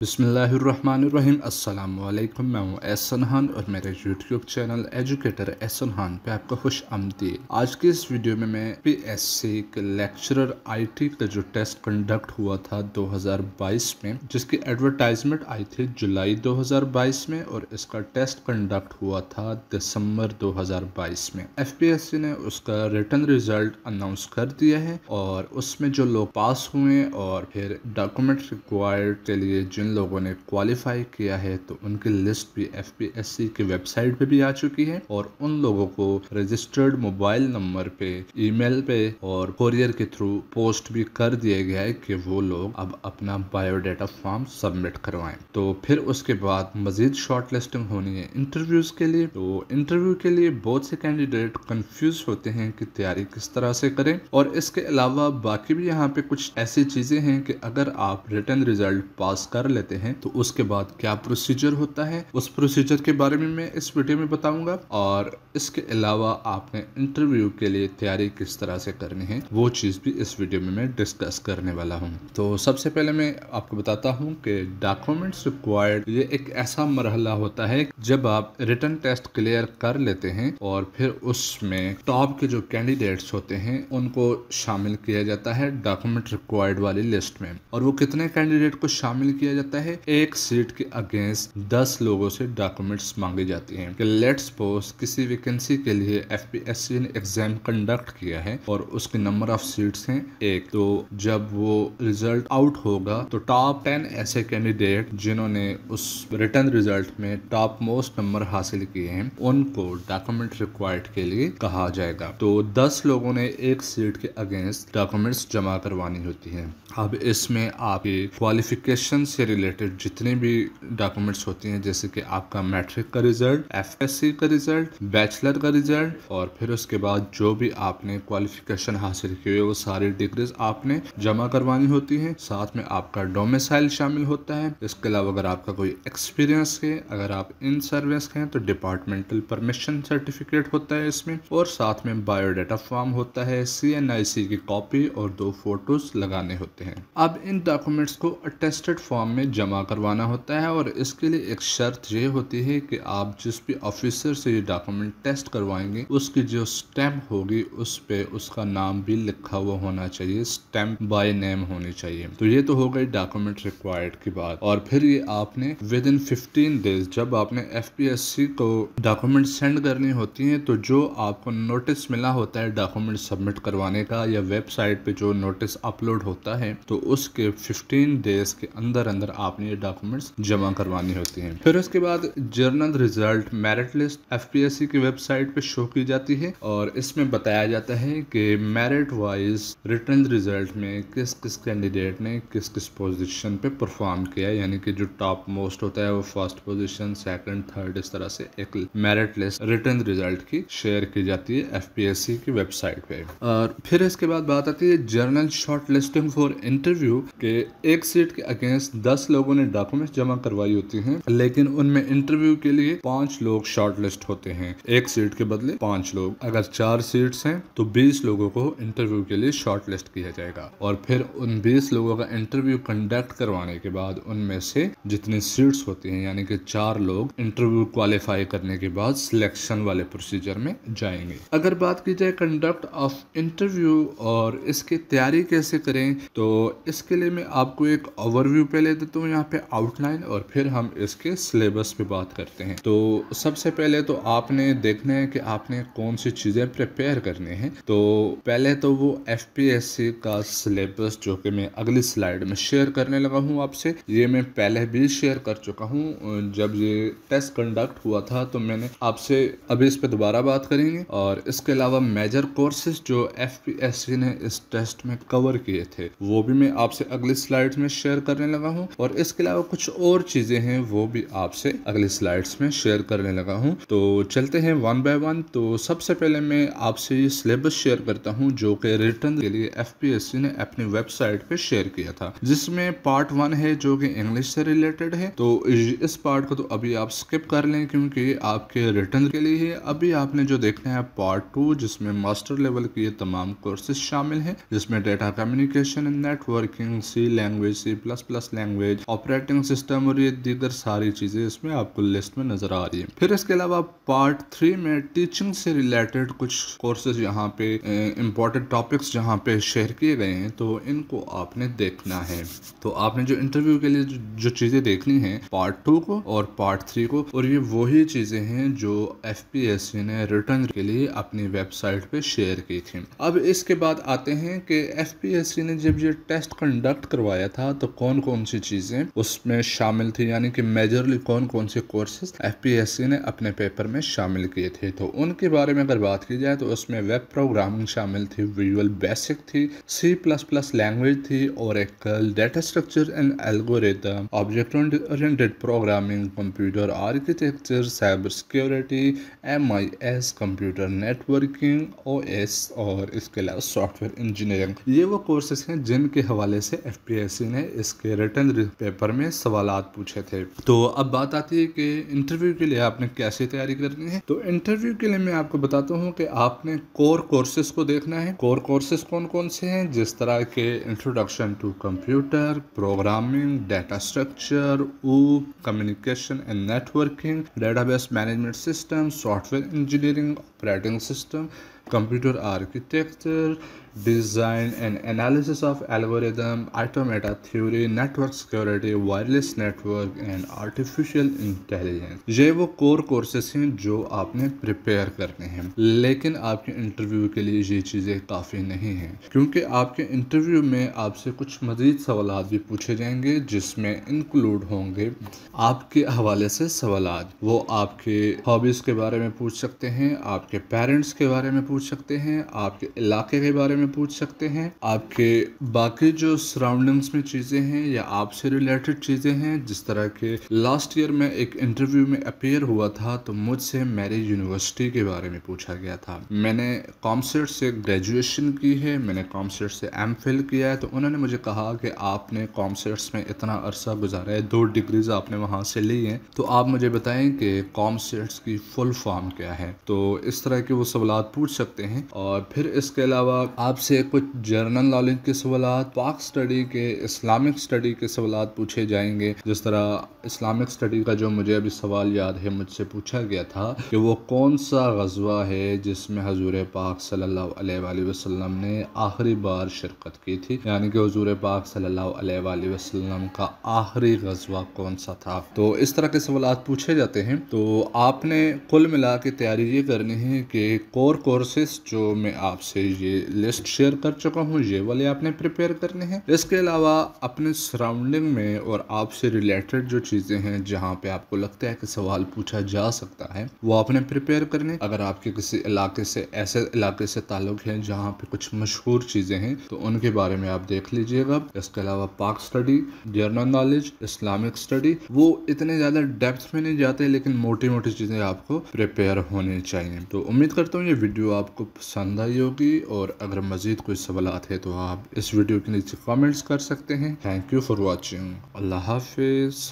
बिसमीम् अल्लाम मैं हूँ एहसन हान और मेरे यूट्यूब चैनल एजुकेटर एहसन हान पे आपका खुश आमदी आज की इस वीडियो में मैं पी एस सी के लेक्चरर आईटी का जो टेस्ट कंडक्ट हुआ था 2022 में जिसकी एडवर्टाइजमेंट आई थी जुलाई 2022 में और इसका टेस्ट कंडक्ट हुआ था दिसंबर 2022 में एफ पी एस सी ने उसका रिटर्न रिजल्ट अनाउंस कर दिया है और उसमें जो लोग पास हुए और फिर डॉक्यूमेंट रिक्वायर्ड के लिए जो जिन लोगों ने क्वालिफाई किया है तो उनकी लिस्ट भी एफ की वेबसाइट पे भी आ चुकी है और उन लोगों को रजिस्टर्ड मोबाइल नंबर पे ईमेल पे और कोरियर के थ्रू पोस्ट भी कर दिया गया है कि वो लोग अब अपना बायोडाटा फॉर्म सबमिट करवाएं तो फिर उसके बाद मजीद शॉर्ट लिस्टिंग होनी है इंटरव्यूज के लिए तो इंटरव्यू के लिए बहुत से कैंडिडेट कंफ्यूज होते हैं कि तैयारी किस तरह से करें और इसके अलावा बाकी भी यहाँ पे कुछ ऐसी चीजें हैं कि अगर आप रिटर्न रिजल्ट पास कर लेते हैं तो उसके बाद क्या प्रोसीजर होता है उस प्रोसीजर के बारे में मैं इस वीडियो में बताऊंगा और इसके अलावा आपने इंटरव्यू के लिए तैयारी किस तरह से करनी है वो चीज़ भी इस वीडियो में मैं डिस्कस करने वाला हूँ तो सबसे पहले मैं आपको बताता हूँ कि डॉक्यूमेंट्स रिक्वायर्ड ये एक ऐसा मरहला होता है जब आप रिटर्न टेस्ट क्लियर कर लेते हैं और फिर उसमें टॉप के जो कैंडिडेट्स होते हैं उनको शामिल किया जाता है डॉक्यूमेंट रिक्वायर्ड वाली लिस्ट में और वो कितने कैंडिडेट को शामिल किया जाता जाता है एक सीट के अगेंस्ट दस लोगों से डॉक्यूमेंट्स मांगे जाते हैं कि लेट्स सपोज किसी वैकेंसी के लिए एफ ने एग्जाम कंडक्ट किया है और उसके नंबर ऑफ सीट्स हैं एक तो जब वो रिजल्ट आउट होगा तो टॉप टेन ऐसे कैंडिडेट जिन्होंने उस रिटर्न रिजल्ट में टॉप मोस्ट नंबर हासिल किए हैं उनको डॉक्यूमेंट रिक्वायर्ड के लिए कहा जाएगा तो दस लोगों ने एक सीट के अगेंस्ट डॉक्यूमेंट्स जमा करवानी होती है अब इसमें आपकी क्वालिफिकेशन से रिलेटेड जितने भी डॉक्यूमेंट्स होती हैं जैसे कि आपका मैट्रिक का रिजल्ट एफ का रिजल्ट बैचलर का रिजल्ट और फिर उसके बाद जो भी आपने क्वालिफिकेशन हासिल की हुई वो सारी डिग्रीज आपने जमा करवानी होती हैं साथ में आपका डोमिसाइल शामिल होता है इसके अलावा अगर आपका कोई एक्सपीरियंस है अगर आप इन सर्विस के हैं तो डिपार्टमेंटल परमिशन सर्टिफिकेट होता है इसमें और साथ में बायोडाटा फॉर्म होता है सी एन आई सी की कॉपी और दो फोटोज लगाने होते हैं अब इन डॉक्यूमेंट्स को अटेस्टेड फॉर्म में में जमा करवाना होता है और इसके लिए एक शर्त यह होती है कि आप जिस भी ऑफिसर से ये डॉक्यूमेंट टेस्ट करवाएंगे उसकी जो स्टैम्प होगी उस पे उसका नाम भी लिखा हुआ होना चाहिए स्टैम्प बाय नेम होनी चाहिए तो ये तो हो गई डॉक्यूमेंट रिक्वायर्ड की बात और फिर ये आपने विद इन फिफ्टीन डेज जब आपने एफ को डॉक्यूमेंट सेंड करनी होती है तो जो आपको नोटिस मिला होता है डॉक्यूमेंट सबमिट करवाने का या वेबसाइट पे जो नोटिस अपलोड होता है तो उसके 15 डेज के अंदर अंदर आपने ये डॉक्यूमेंट्स जमा करवानी होती हैं फिर उसके बाद general result merit list F की वेबसाइट पे शो की जाती है और इसमें बताया जाता है कि मेरिट वाइज रिटर्न रिजल्ट में किस किस कैंडिडेट ने किस किस पोजिशन पे परफॉर्म किया यानी कि जो टॉप मोस्ट होता है वो फर्स्ट पोजिशन सेकेंड थर्ड इस तरह से एक मेरिट लिस्ट रिटर्न रिजल्ट की शेयर की जाती है एफ की वेबसाइट पे और फिर इसके बाद बात आती है general short listing for interview के एक सीट के अगेंस्ट दस लोगों ने डॉक्यूमेंट्स जमा करवाई होती हैं लेकिन उनमें इंटरव्यू के लिए पांच लोग शॉर्टलिस्ट होते हैं एक सीट के बदले पांच लोग अगर चार सीट्स हैं तो बीस लोगों को इंटरव्यू के लिए शॉर्टलिस्ट किया जाएगा और फिर उन बीस लोगों का इंटरव्यू कंडक्ट करवाने के बाद उनमें से जितनी सीट्स होती हैं यानी कि चार लोग इंटरव्यू क्वालिफाई करने के बाद सिलेक्शन वाले प्रोसीजर में जाएंगे अगर बात की जाए कंडक्ट ऑफ इंटरव्यू और इसकी तैयारी कैसे करें तो इसके लिए मैं आपको एक ओवरव्यू पहले देता तो यहाँ पे आउटलाइन और फिर हम इसके सिलेबस पे बात करते हैं तो सबसे पहले तो आपने देखना है कि आपने कौन सी चीज़ें प्रिपेयर करनी है तो पहले तो वो एफ का सिलेबस जो कि मैं अगली स्लाइड में शेयर करने लगा हूँ आपसे ये मैं पहले भी शेयर कर चुका हूँ जब ये टेस्ट कंडक्ट हुआ था तो मैंने आपसे अभी इस पर दोबारा बात करेंगे और इसके अलावा मेजर कोर्सेज जो एफ ने इस टेस्ट में कवर किए थे वो भी मैं आपसे अगली स्लाइड में शेयर करने लगा हूँ और इसके अलावा कुछ और चीज़ें हैं वो भी आपसे अगले स्लाइड्स में शेयर करने लगा हूँ तो चलते हैं वन बाय वन तो सबसे पहले मैं आपसे ये सिलेबस शेयर करता हूँ जो कि रिटर्न के लिए एफ ने अपनी वेबसाइट पे शेयर किया था जिसमें पार्ट वन है जो कि इंग्लिश से रिलेटेड है तो इस पार्ट को तो अभी आप स्किप कर लें क्योंकि आपके रिटर्न के लिए है अभी आपने जो देखना है पार्ट टू जिसमें मास्टर लेवल की तमाम कोर्सेज शामिल है जिसमें data communication networking C language C plus plus language language operating system और ये दीगर सारी चीज़ें इसमें आपको लिस्ट में नज़र आ रही है फिर इसके अलावा पार्ट थ्री में टीचिंग से रिलेटेड कुछ कोर्सेज यहाँ पे इम्पोर्टेंट टॉपिक्स यहाँ पे शेयर किए गए हैं तो इनको आपने देखना है तो आपने जो इंटरव्यू के लिए जो, जो चीज़ें देखनी है पार्ट टू को और पार्ट थ्री को और ये वही चीज़ें हैं जो एफ ने रिटर्न के लिए अपनी वेबसाइट पे शेयर की थी अब इसके बाद आते हैं कि एफ ने जब ये टेस्ट कंडक्ट करवाया था तो कौन कौन सी चीज़ चीज़ें उसमें शामिल थी यानी कि मेजरली कौन कौन से कोर्सेज एफ ने अपने पेपर में शामिल किए थे तो उनके बारे में अगर बात की जाए तो उसमें वेब प्रोग्रामिंग शामिल थी विजुअल बेसिक थी सी प्लस प्लस लैंग्वेज थी और एक data structure and algorithm object oriented programming computer architecture cyber security M I S computer networking O S और इसके अलावा सॉफ्टवेयर इंजीनियरिंग ये वो कोर्सेज हैं जिनके हवाले से एफ ने इसके रिटर्न पेपर में सवाल पूछे थे तो अब बात आती है कि इंटरव्यू के लिए आपने कैसे तैयारी करनी है तो इंटरव्यू के लिए मैं आपको बताता हूँ कि आपने कोर कोर्सेज को देखना है कोर कोर्सेज कौन कौन से हैं जिस तरह के introduction to computer programming data structure OOP communication and networking database management system software engineering operating system computer architecture design and analysis of algorithm, automata theory, network security, wireless network and artificial intelligence. ये वो core courses हैं जो आपने prepare करने हैं लेकिन आपके interview के लिए ये चीज़ें काफ़ी नहीं हैं क्योंकि आपके इंटरव्यू में आपसे कुछ मजीद सवाल भी पूछे जाएंगे जिसमें इंक्लूड होंगे आपके हवाले से सवाल वो आपके हॉबीज़ के बारे में पूछ सकते हैं आपके पेरेंट्स के बारे में पूछ सकते हैं आपके इलाके के बारे में में पूछ सकते हैं आपके बाकी जो सराउंडिंग्स में चीज़ें हैं या आपसे रिलेटेड चीज़ें हैं जिस तरह के लास्ट ईयर में एक इंटरव्यू में अपेयर हुआ था तो मुझसे मेरी यूनिवर्सिटी के बारे में पूछा गया था मैंने कॉमसेट से ग्रेजुएशन की है मैंने कॉमसेट से एम फिल किया है तो उन्होंने मुझे कहा कि आपने कॉमसेट्स में इतना अरसा गुजारा है दो डिग्रीज आपने वहाँ से ली हैं तो आप मुझे बताएं कि कॉमसेट्स की फुल फॉर्म क्या है तो इस तरह के वो सवाल पूछ सकते हैं और फिर इसके अलावा आप आपसे कुछ जर्नल नॉलेज के सवाल पाक स्टडी के इस्लामिक स्टडी के सवाल पूछे जाएंगे जिस तरह इस्लामिक स्टडी का जो मुझे अभी सवाल याद है मुझसे पूछा गया था कि वो कौन सा गजवा है जिसमें हजूर पाक सल्लल्लाहु वसल्लम ने आखिरी बार शिरकत की थी यानी कि हजूर पाक सल्लल्लाहु वसलम वसल्लम का आखिरी गजवा कौन सा था तो इस तरह के सवाल पूछे जाते हैं तो आपने कुल मिला के तैयारी ये करनी है कि कोर कोर्सेस जो मैं आपसे ये लिस्ट लिस्ट शेयर कर चुका हूँ ये वाले आपने प्रिपेयर करने हैं इसके अलावा अपने सराउंडिंग में और आपसे रिलेटेड जो चीज़ें हैं जहाँ पे आपको लगता है कि सवाल पूछा जा सकता है वो आपने प्रिपेयर करने अगर आपके किसी इलाके से ऐसे इलाके से ताल्लुक है जहाँ पे कुछ मशहूर चीज़ें हैं तो उनके बारे में आप देख लीजिएगा इसके अलावा Pak study general knowledge Islamic study वो इतने ज़्यादा डेप्थ में नहीं जाते लेकिन मोटी मोटी चीज़ें आपको प्रिपेयर होनी चाहिए तो उम्मीद करता हूँ ये वीडियो आपको पसंद आई होगी और अगर मज़ीद कोई सवाल है तो आप इस वीडियो के नीचे कमेंट्स कर सकते हैं थैंक यू फॉर वॉचिंग अल्लाह हाफिज़